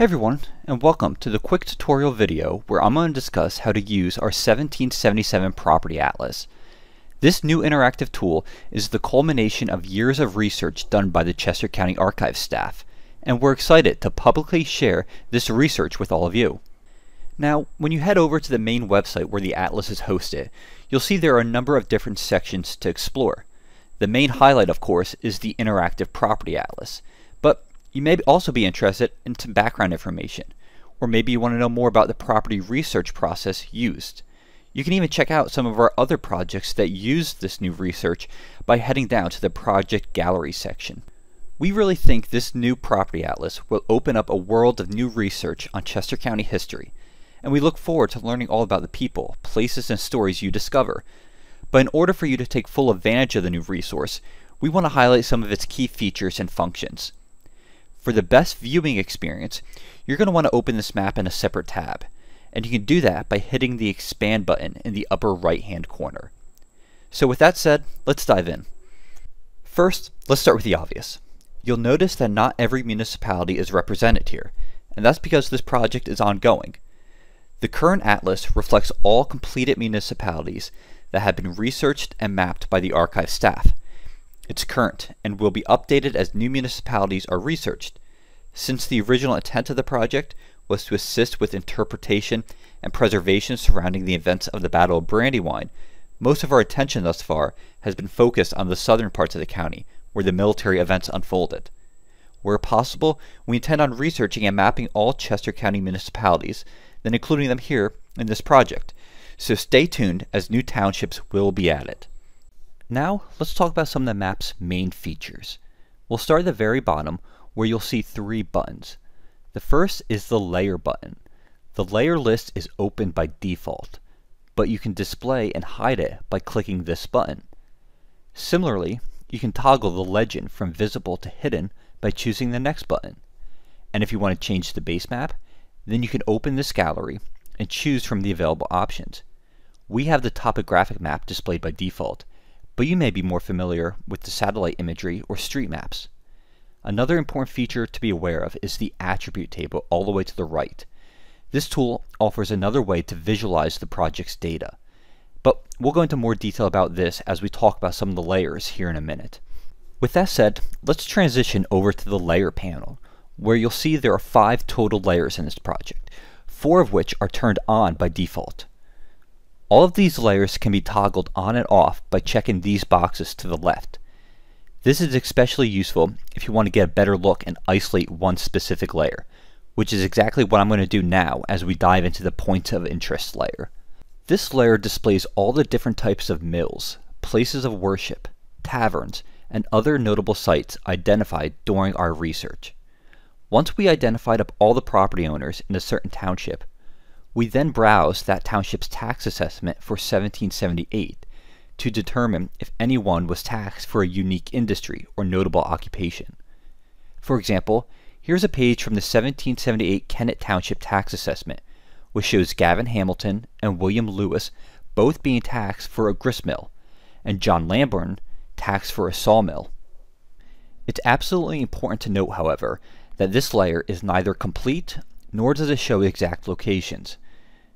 Hey everyone, and welcome to the quick tutorial video where I'm going to discuss how to use our 1777 Property Atlas. This new interactive tool is the culmination of years of research done by the Chester County Archives staff, and we're excited to publicly share this research with all of you. Now, when you head over to the main website where the Atlas is hosted, you'll see there are a number of different sections to explore. The main highlight, of course, is the Interactive Property Atlas. You may also be interested in some background information, or maybe you want to know more about the property research process used. You can even check out some of our other projects that use this new research by heading down to the Project Gallery section. We really think this new property atlas will open up a world of new research on Chester County history, and we look forward to learning all about the people, places, and stories you discover. But in order for you to take full advantage of the new resource, we want to highlight some of its key features and functions. For the best viewing experience, you're going to want to open this map in a separate tab, and you can do that by hitting the expand button in the upper right hand corner. So with that said, let's dive in. First, let's start with the obvious. You'll notice that not every municipality is represented here, and that's because this project is ongoing. The current atlas reflects all completed municipalities that have been researched and mapped by the archive staff, it's current and will be updated as new municipalities are researched. Since the original intent of the project was to assist with interpretation and preservation surrounding the events of the Battle of Brandywine, most of our attention thus far has been focused on the southern parts of the county, where the military events unfolded. Where possible, we intend on researching and mapping all Chester County municipalities, then including them here in this project. So stay tuned as new townships will be added. Now, let's talk about some of the map's main features. We'll start at the very bottom, where you'll see three buttons. The first is the Layer button. The layer list is open by default, but you can display and hide it by clicking this button. Similarly, you can toggle the legend from visible to hidden by choosing the next button. And if you want to change the base map, then you can open this gallery and choose from the available options. We have the topographic map displayed by default, but you may be more familiar with the satellite imagery or street maps. Another important feature to be aware of is the attribute table all the way to the right. This tool offers another way to visualize the project's data. But we'll go into more detail about this as we talk about some of the layers here in a minute. With that said, let's transition over to the layer panel, where you'll see there are five total layers in this project, four of which are turned on by default. All of these layers can be toggled on and off by checking these boxes to the left. This is especially useful if you want to get a better look and isolate one specific layer, which is exactly what I'm going to do now as we dive into the points of interest layer. This layer displays all the different types of mills, places of worship, taverns, and other notable sites identified during our research. Once we identified up all the property owners in a certain township, we then browse that township's tax assessment for 1778 to determine if anyone was taxed for a unique industry or notable occupation. For example, here's a page from the 1778 Kennett Township tax assessment, which shows Gavin Hamilton and William Lewis both being taxed for a gristmill, and John Lamborn taxed for a sawmill. It's absolutely important to note, however, that this layer is neither complete nor does it show exact locations.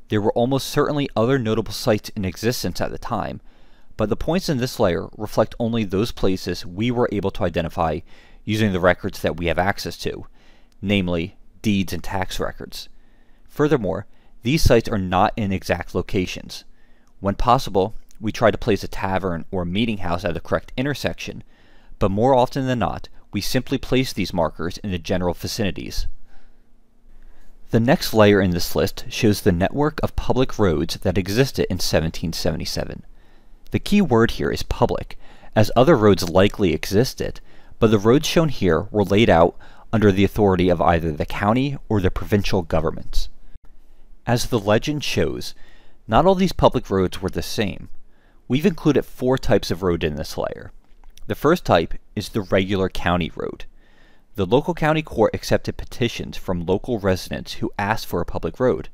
There were almost certainly other notable sites in existence at the time, but the points in this layer reflect only those places we were able to identify using the records that we have access to, namely deeds and tax records. Furthermore, these sites are not in exact locations. When possible, we try to place a tavern or meeting house at the correct intersection, but more often than not, we simply place these markers in the general vicinities. The next layer in this list shows the network of public roads that existed in 1777. The key word here is public, as other roads likely existed, but the roads shown here were laid out under the authority of either the county or the provincial governments. As the legend shows, not all these public roads were the same. We've included four types of road in this layer. The first type is the regular county road. The local county court accepted petitions from local residents who asked for a public road,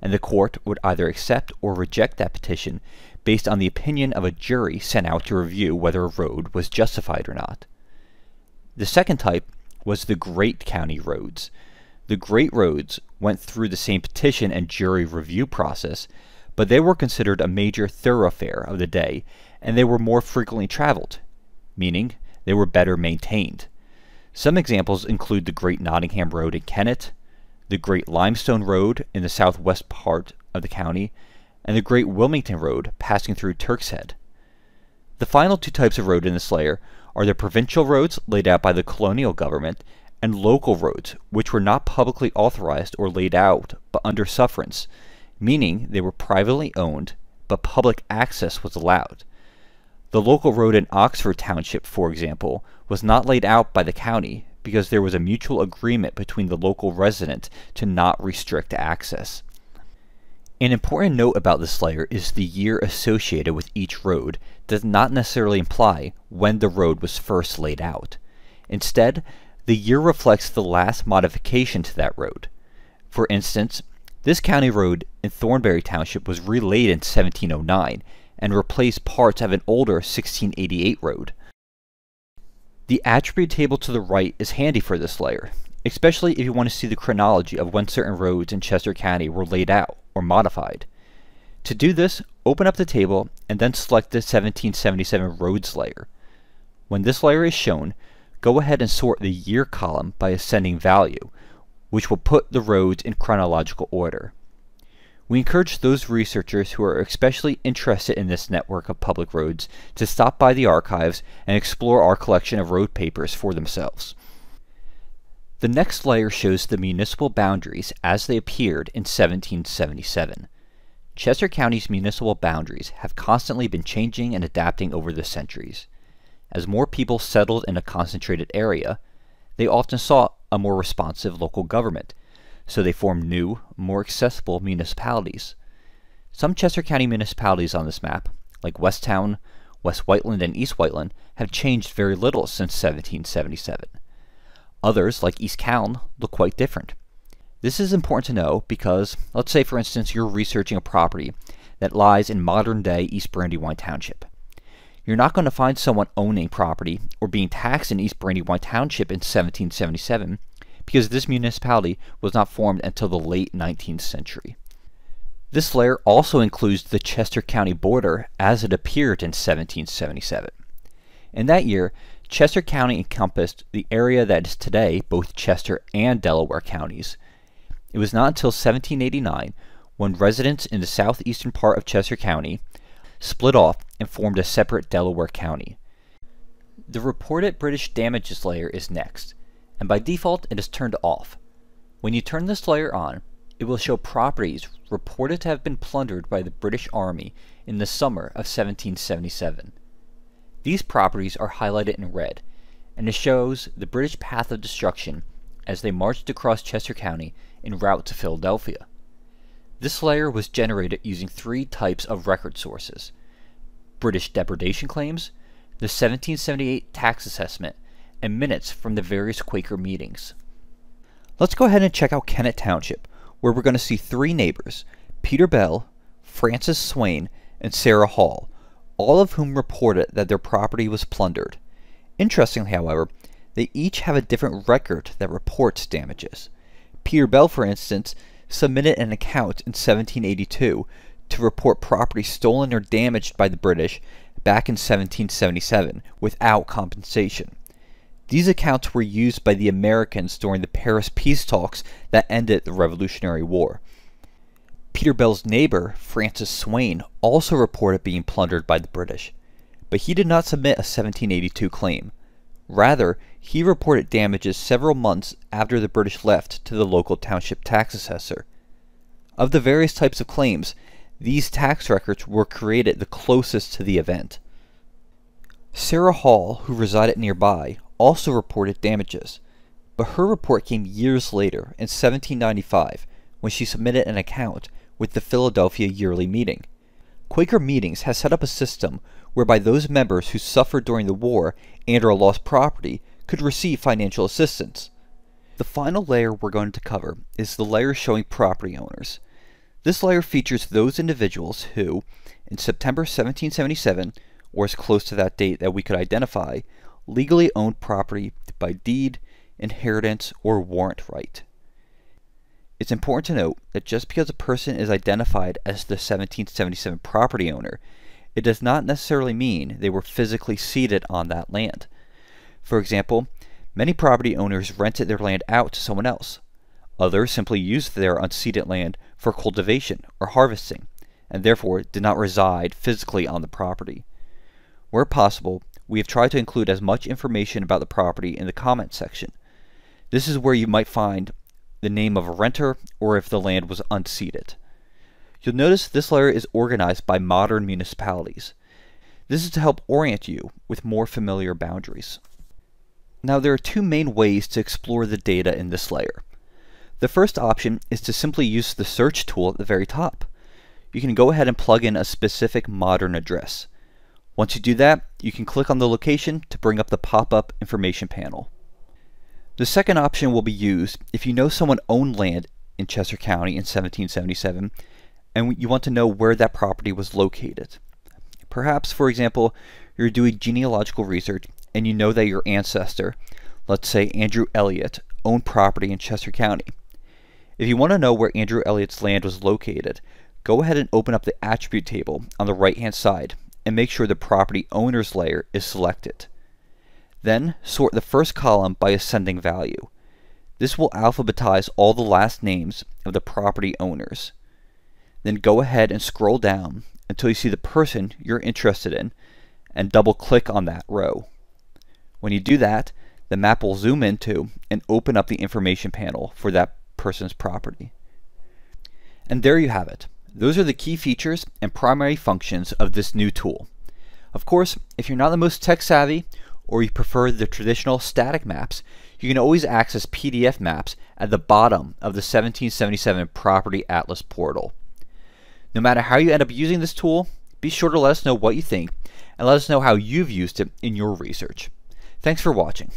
and the court would either accept or reject that petition based on the opinion of a jury sent out to review whether a road was justified or not. The second type was the Great County Roads. The Great Roads went through the same petition and jury review process, but they were considered a major thoroughfare of the day and they were more frequently traveled, meaning they were better maintained. Some examples include the Great Nottingham Road in Kennet, the Great Limestone Road in the southwest part of the county, and the Great Wilmington Road passing through Turk's Head. The final two types of road in this layer are the provincial roads laid out by the colonial government and local roads, which were not publicly authorized or laid out but under sufferance, meaning they were privately owned but public access was allowed. The local road in Oxford Township, for example, was not laid out by the county because there was a mutual agreement between the local resident to not restrict access. An important note about this layer is the year associated with each road does not necessarily imply when the road was first laid out. Instead, the year reflects the last modification to that road. For instance, this county road in Thornbury Township was relaid in 1709 and replace parts of an older 1688 road. The attribute table to the right is handy for this layer, especially if you want to see the chronology of when certain roads in Chester County were laid out or modified. To do this, open up the table and then select the 1777 roads layer. When this layer is shown, go ahead and sort the year column by ascending value, which will put the roads in chronological order. We encourage those researchers who are especially interested in this network of public roads to stop by the archives and explore our collection of road papers for themselves. The next layer shows the municipal boundaries as they appeared in 1777. Chester County's municipal boundaries have constantly been changing and adapting over the centuries. As more people settled in a concentrated area, they often sought a more responsive local government – so they formed new, more accessible municipalities. Some Chester County municipalities on this map, like Westtown, West Whiteland, and East Whiteland, have changed very little since 1777. Others, like East Calne, look quite different. This is important to know because, let's say for instance, you're researching a property that lies in modern day East Brandywine Township. You're not going to find someone owning property or being taxed in East Brandywine Township in 1777 because this municipality was not formed until the late 19th century. This layer also includes the Chester County border as it appeared in 1777. In that year, Chester County encompassed the area that is today both Chester and Delaware counties. It was not until 1789 when residents in the southeastern part of Chester County split off and formed a separate Delaware county. The reported British damages layer is next and by default it is turned off. When you turn this layer on, it will show properties reported to have been plundered by the British Army in the summer of 1777. These properties are highlighted in red, and it shows the British path of destruction as they marched across Chester County en route to Philadelphia. This layer was generated using three types of record sources British depredation claims, the 1778 tax assessment, and minutes from the various Quaker meetings. Let's go ahead and check out Kennett Township, where we're going to see three neighbors, Peter Bell, Francis Swain, and Sarah Hall, all of whom reported that their property was plundered. Interestingly, however, they each have a different record that reports damages. Peter Bell, for instance, submitted an account in 1782 to report property stolen or damaged by the British back in 1777 without compensation. These accounts were used by the Americans during the Paris peace talks that ended the Revolutionary War. Peter Bell's neighbor, Francis Swain, also reported being plundered by the British, but he did not submit a 1782 claim. Rather, he reported damages several months after the British left to the local township tax assessor. Of the various types of claims, these tax records were created the closest to the event. Sarah Hall, who resided nearby, also reported damages, but her report came years later in 1795 when she submitted an account with the Philadelphia Yearly Meeting. Quaker Meetings has set up a system whereby those members who suffered during the war and or lost property could receive financial assistance. The final layer we're going to cover is the layer showing property owners. This layer features those individuals who, in September 1777, or as close to that date that we could identify, legally owned property by deed, inheritance, or warrant right. It's important to note that just because a person is identified as the 1777 property owner, it does not necessarily mean they were physically seated on that land. For example, many property owners rented their land out to someone else. Others simply used their unceded land for cultivation or harvesting, and therefore did not reside physically on the property. Where possible, we have tried to include as much information about the property in the comments section. This is where you might find the name of a renter or if the land was unceded. You'll notice this layer is organized by modern municipalities. This is to help orient you with more familiar boundaries. Now there are two main ways to explore the data in this layer. The first option is to simply use the search tool at the very top. You can go ahead and plug in a specific modern address. Once you do that, you can click on the location to bring up the pop-up information panel. The second option will be used if you know someone owned land in Chester County in 1777 and you want to know where that property was located. Perhaps, for example, you're doing genealogical research and you know that your ancestor, let's say Andrew Elliott, owned property in Chester County. If you want to know where Andrew Elliott's land was located, go ahead and open up the attribute table on the right hand side and make sure the property owner's layer is selected. Then sort the first column by ascending value. This will alphabetize all the last names of the property owners. Then go ahead and scroll down until you see the person you're interested in and double click on that row. When you do that, the map will zoom into and open up the information panel for that person's property. And there you have it. Those are the key features and primary functions of this new tool. Of course, if you're not the most tech savvy or you prefer the traditional static maps, you can always access PDF maps at the bottom of the 1777 Property Atlas portal. No matter how you end up using this tool, be sure to let us know what you think and let us know how you've used it in your research. Thanks for watching.